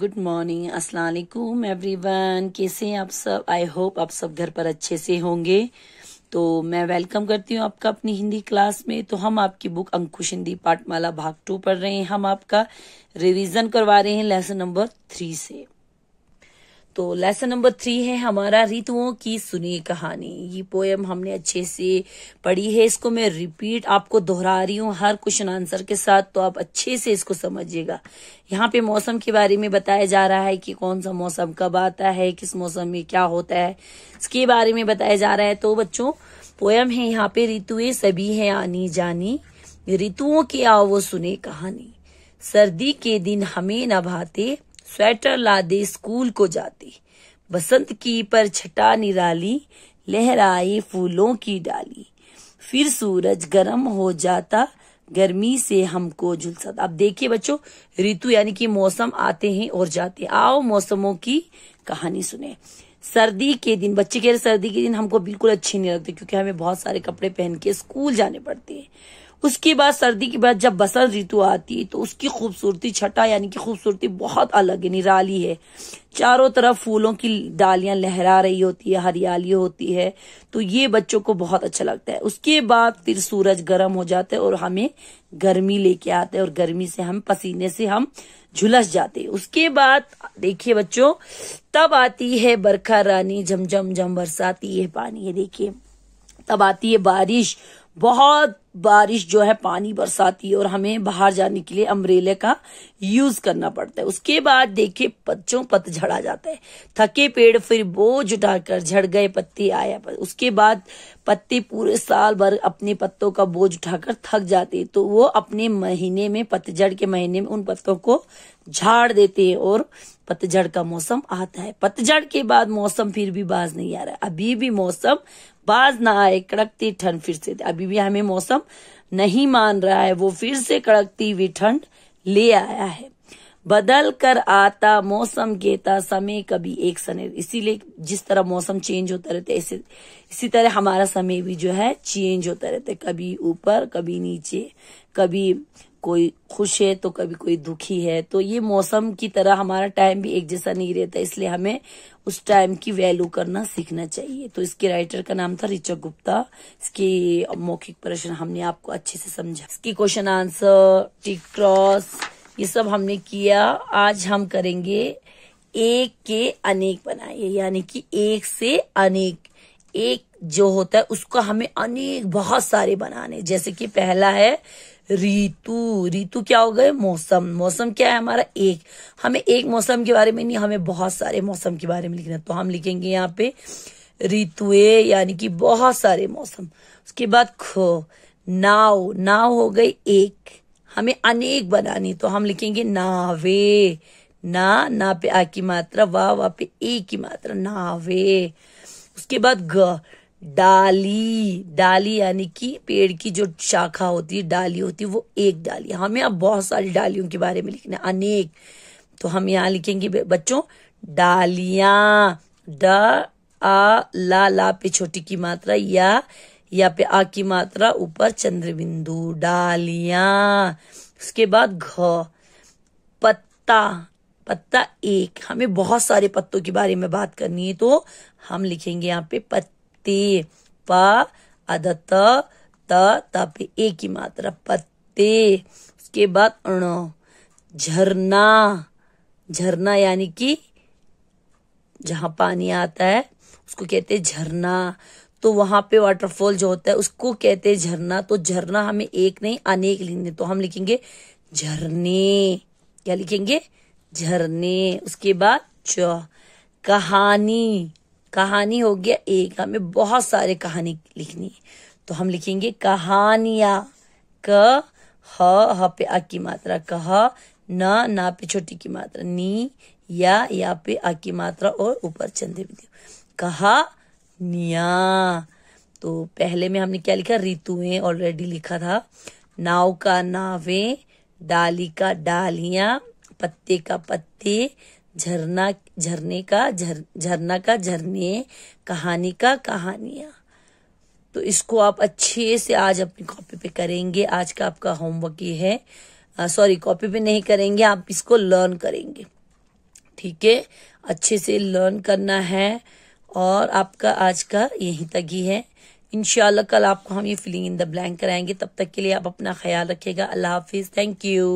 good morning अस्सलाम वालेकुम everyone कैसे हैं आप सब आई होप आप सब घर पर अच्छे से होंगे तो मैं वेलकम करती हूँ आपका अपनी हिंदी क्लास में तो हम आपकी बुक अंकुश हिंदी पाठमाला भाग टू पढ़ रहे हैं हम आपका रिवीजन करवा रहे हैं लेसन नंबर थ्री से तो लेसन नंबर थ्री है हमारा ऋतुओं की सुनी कहानी ये पोएम हमने अच्छे से पढ़ी है इसको मैं रिपीट आपको दोहरा रही हूँ हर क्वेश्चन आंसर के साथ तो आप अच्छे से इसको समझिएगा यहाँ पे मौसम के बारे में बताया जा रहा है कि कौन सा मौसम कब आता है किस मौसम में क्या होता है इसके बारे में बताया जा रहा है तो बच्चों पोयम है यहाँ पे ऋतुएं सभी है आनी जानी ऋतुओं की आओ वो सुने कहानी सर्दी के दिन हमें न भाते स्वेटर लादे स्कूल को जाती बसंत की पर छटा निराली लहराई फूलों की डाली फिर सूरज गर्म हो जाता गर्मी से हमको झुलसाता अब देखिए बच्चों ऋतु यानी कि मौसम आते हैं और जाते हैं आओ मौसमों की कहानी सुने सर्दी के दिन बच्चे कह रहे सर्दी के दिन हमको बिल्कुल अच्छे नहीं लगते क्योंकि हमें बहुत सारे कपड़े पहन के स्कूल जाने पड़ते उसके बाद सर्दी के बाद जब बसंत ऋतु आती है तो उसकी खूबसूरती छटा यानी कि खूबसूरती बहुत अलग है निराली है चारों तरफ फूलों की डालियां लहरा रही होती है हरियाली होती है तो ये बच्चों को बहुत अच्छा लगता है उसके बाद फिर सूरज गर्म हो जाता है और हमें गर्मी लेके आते हैं और गर्मी से हम पसीने से हम झुलस जाते हैं उसके बाद देखिए बच्चों तब आती है बरखा रानी झमझम झम बरसाती है पानी ये देखिए तब आती है बारिश बहुत बारिश जो है पानी बरसाती है और हमें बाहर जाने के लिए अम्ब्रेले का यूज करना पड़ता है उसके बाद देखिए पत्तों पत झड़ा जाता है थके पेड़ फिर बोझ उठाकर झड़ गए पत्ते आया उसके बाद पत्ते पूरे साल भर अपने पत्तों का बोझ उठाकर थक जाते तो वो अपने महीने में पतझड़ के महीने में उन पत्तों को झाड़ देते हैं और पतझड़ का मौसम आता है पतझड़ के बाद मौसम फिर भी बाज नहीं आ रहा अभी भी मौसम बाज ना आए कड़कती ठंड फिर से अभी भी हमें मौसम नहीं मान रहा है वो फिर से कड़कती हुई ठंड ले आया है बदल कर आता मौसम गेता समय कभी एक सने इसीलिए जिस तरह मौसम चेंज होता रहता है इसी इसी तरह हमारा समय भी जो है चेंज होता रहता है कभी ऊपर कभी नीचे कभी कोई खुश है तो कभी कोई दुखी है तो ये मौसम की तरह हमारा टाइम भी एक जैसा नहीं रहता इसलिए हमें उस टाइम की वैल्यू करना सीखना चाहिए तो इसके राइटर का नाम था ऋचक गुप्ता इसकी मौखिक प्रश्न हमने आपको अच्छे से समझा इसकी क्वेश्चन आंसर टिक क्रॉस ये सब हमने किया आज हम करेंगे एक के अनेक बनाए यानी कि एक से अनेक एक जो होता है उसका हमें अनेक बहुत सारे बनाने जैसे कि पहला है ऋतु ऋतु क्या हो गए मौसम मौसम क्या है हमारा एक हमें एक मौसम के बारे में नहीं हमें बहुत सारे मौसम के बारे में लिखना तो हम लिखेंगे यहाँ पे ऋतुए यानी कि बहुत सारे मौसम उसके बाद ख नाव नाव हो गई एक हमें अनेक बनानी तो हम लिखेंगे नावे ना ना पे आ की मात्रा वाह वाह पे ए की मात्रा नावे उसके बाद ग डाली डाली यानी कि पेड़ की जो शाखा होती है डाली होती है वो एक डाली हमें अब बहुत सारी डालियों के बारे में लिखना है अनेक तो हम यहाँ लिखेंगे बच्चों डालिया ड आ ला ला पे छोटी की मात्रा या या पे आ की मात्रा ऊपर चंद्र बिंदु डालिया उसके बाद घ पत्ता पत्ता एक हमें बहुत सारे पत्तों के बारे में बात करनी है तो हम लिखेंगे यहाँ पे पत्ता पति प अदत त तप एक ही मात्रा पत्ते उसके बाद अण झरना झरना यानी कि जहां पानी आता है उसको कहते हैं झरना तो वहां पे वाटरफॉल जो होता है उसको कहते हैं झरना तो झरना हमें एक नहीं अनेक लिखने तो हम लिखेंगे झरने क्या लिखेंगे झरने उसके बाद च कहानी कहानी हो गया एक हमें बहुत सारे कहानी लिखनी है तो हम लिखेंगे कहानिया क ह ह पे आ की मात्रा कह न ना पे छोटी की मात्रा नी या या पे आ की मात्रा और ऊपर चंदे भी कहा निया तो पहले में हमने क्या लिखा रितुए ऑलरेडी लिखा था नाव का नावे डाली का डालिया पत्ते का पत्ते झरना झरने का झरना का झरने कहानी का कहानियां तो इसको आप अच्छे से आज अपनी कॉपी पे करेंगे आज का आपका होमवर्क ये है सॉरी कॉपी पे नहीं करेंगे आप इसको लर्न करेंगे ठीक है अच्छे से लर्न करना है और आपका आज का यहीं तक ही है इनशाला कल आपको हम ये फिलिंग इन द ब्लैंक कराएंगे तब तक के लिए आप अपना ख्याल रखिएगा अल्लाह हाफिज़ थैंक यू